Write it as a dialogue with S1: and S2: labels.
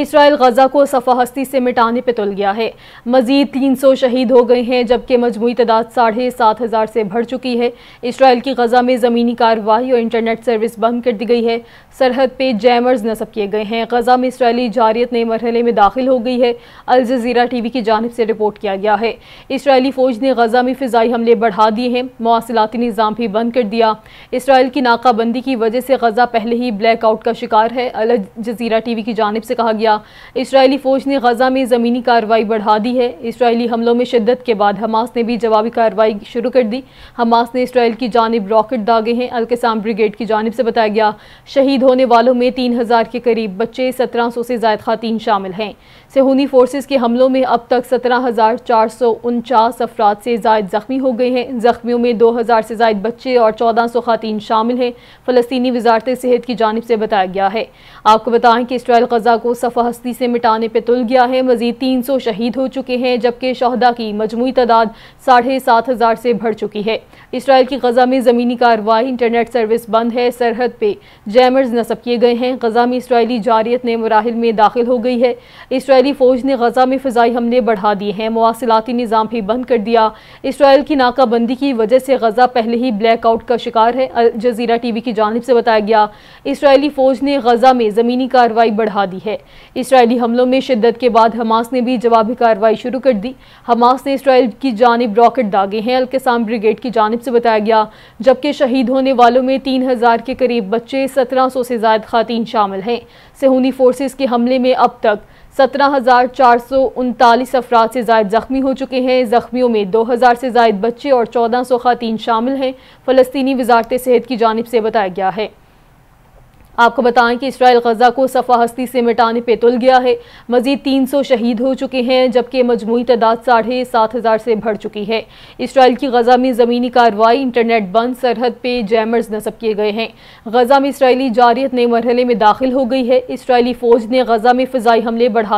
S1: Israel गजा को सफा हस्ती से मिटाने पर तुल गया है मजीद तीन सौ शहीद हो गए हैं जबकि मजमू तादाद साढ़े सात हज़ार से बढ़ चुकी है इसराइल की गजा में ज़मीनी कार्रवाई और इंटरनेट सर्विस बंद कर दी गई है सरहद पे जैमर्स नस्ब किए गए हैं गजा में इसराइली जारियत नए मरहले में दाखिल हो गई है अल जजीरा टी वी की जानब से रिपोर्ट किया गया है इसराइली फ़ौज ने गजा में फ़िज़ाई हमले बढ़ा दिए हैं मौसलाती निज़ाम भी बंद कर दिया इसराइल की नाकाबंदी की वजह से गजा पहले ही ब्लैक आउट का शिकार है अल जजीरा टी वी की जानब से कहा गया दिया इसराइली फौज ने गजा में ज़मीनी कार्रवाई बढ़ा दी है इसराइली हमलों में शिद्दत के बाद हमास ने भी जवाबी कार्रवाई शुरू कर दी हमास ने इसराइल की जानब रॉकेट दागे हैं अलकसाम ब्रिगेड की जानब से बताया गया शहीद होने वालों में तीन हज़ार के करीब बच्चे सत्रह सौ से जायद खातन शामिल हैं सहूनी फोर्सेज के हमलों में अब तक सत्रह हज़ार चार सौ उनचास अफराद से जायद ज़ख्मी हो गए हैं ज़ख्मियों में दो हज़ार से जायद बच्चे और चौदह सौ खातन शामिल हैं फ़लस्तनी वजारत सेहत की जानब से बताया गया है आपको बताएं कि इसराइल गजा को सफ़र खौफ हस्ती से मिटाने पर तुल गया है मजीद तीन सौ शहीद हो चुके हैं जबकि शहदा की मजमू तादाद साढ़े सात हज़ार से बढ़ चुकी है इसराइल की गजा में ज़मीनी कार्रवाई इंटरनेट सर्विस बंद है सरहद पे जैमर्स नस्ब किए गए हैं गजा में इसराइली जारियत ने मराहल में दाखिल हो गई है इसराइली फ़ौज ने गजा में फ़जाई हमले बढ़ा दिए हैं मवासिलती निज़ाम भी बंद कर दिया इसराइल की नाकाबंदी की वजह से गजा पहले ही ब्लैकआउट का शिकार है अल जजीरा टी वी की जानब से बताया गया इसराइली फ़ौज ने गजा में ज़मीनी कार्रवाई बढ़ा दी है इसराइली हमलों में शिद्दत के बाद हमास ने भी जवाबी कार्रवाई शुरू कर दी हमास ने इसराइल की जानब रॉकेट दागे हैं अलकसाम ब्रिगेड की जानब से बताया गया जबकि शहीद होने वालों में तीन हज़ार के करीब बच्चे सत्रह सौ से जायद खातन शामिल हैं सहूनी फोर्सेज के हमले में अब तक सत्रह हज़ार चार सौ उनतालीस अफराद से जायद ज़ख्मी हो चुके हैं ज़ख्मियों में दो हज़ार से जायद बच्चे और चौदह सौ खातन शामिल हैं फ़लस्तनी वजारत सेहत की जानब से बताया गया है आपको बताएं कि इसराइल गजा को सफा हस्ती से मिटाने पे तुल गया है मजीद 300 शहीद हो चुके हैं जबकि मजमू तादाद साढ़े सात हज़ार से बढ़ चुकी है इसराइल की गजा में ज़मीनी कार्रवाई इंटरनेट बंद सरहद पे जैमर्स नस्ब किए गए हैं गजा में इसराइली जारियत नए मरहले में दाखिल हो गई है इसराइली फ़ौज ने गजा में फ़जाई हमले बढ़ा